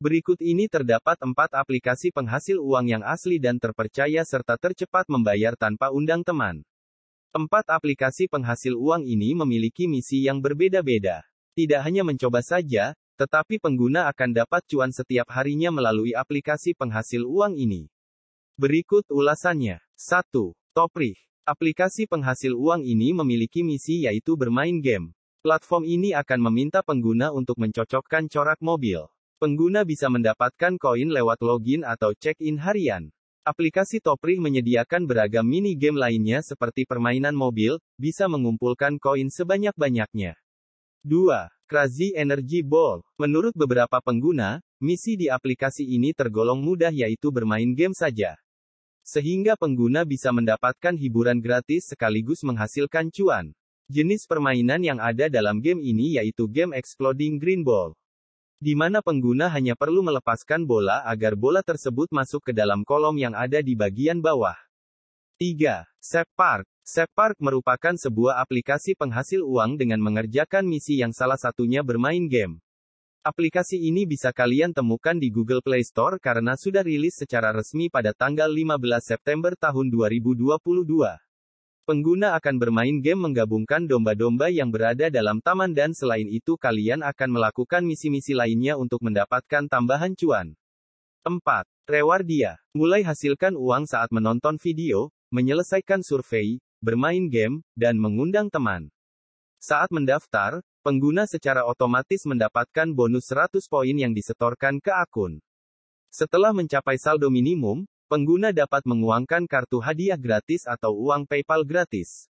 Berikut ini terdapat empat aplikasi penghasil uang yang asli dan terpercaya serta tercepat membayar tanpa undang teman. Empat aplikasi penghasil uang ini memiliki misi yang berbeda-beda. Tidak hanya mencoba saja, tetapi pengguna akan dapat cuan setiap harinya melalui aplikasi penghasil uang ini. Berikut ulasannya. 1. Toprih. Aplikasi penghasil uang ini memiliki misi yaitu bermain game. Platform ini akan meminta pengguna untuk mencocokkan corak mobil. Pengguna bisa mendapatkan koin lewat login atau check-in harian. Aplikasi Toprih menyediakan beragam mini game lainnya seperti permainan mobil, bisa mengumpulkan koin sebanyak-banyaknya. 2. Crazy Energy Ball. Menurut beberapa pengguna, misi di aplikasi ini tergolong mudah yaitu bermain game saja. Sehingga pengguna bisa mendapatkan hiburan gratis sekaligus menghasilkan cuan. Jenis permainan yang ada dalam game ini yaitu game Exploding Green Ball di mana pengguna hanya perlu melepaskan bola agar bola tersebut masuk ke dalam kolom yang ada di bagian bawah. 3. Sep Park merupakan sebuah aplikasi penghasil uang dengan mengerjakan misi yang salah satunya bermain game. Aplikasi ini bisa kalian temukan di Google Play Store karena sudah rilis secara resmi pada tanggal 15 September tahun 2022. Pengguna akan bermain game menggabungkan domba-domba yang berada dalam taman dan selain itu kalian akan melakukan misi-misi lainnya untuk mendapatkan tambahan cuan. 4. Rewardia. Mulai hasilkan uang saat menonton video, menyelesaikan survei, bermain game, dan mengundang teman. Saat mendaftar, pengguna secara otomatis mendapatkan bonus 100 poin yang disetorkan ke akun. Setelah mencapai saldo minimum, Pengguna dapat menguangkan kartu hadiah gratis atau uang PayPal gratis.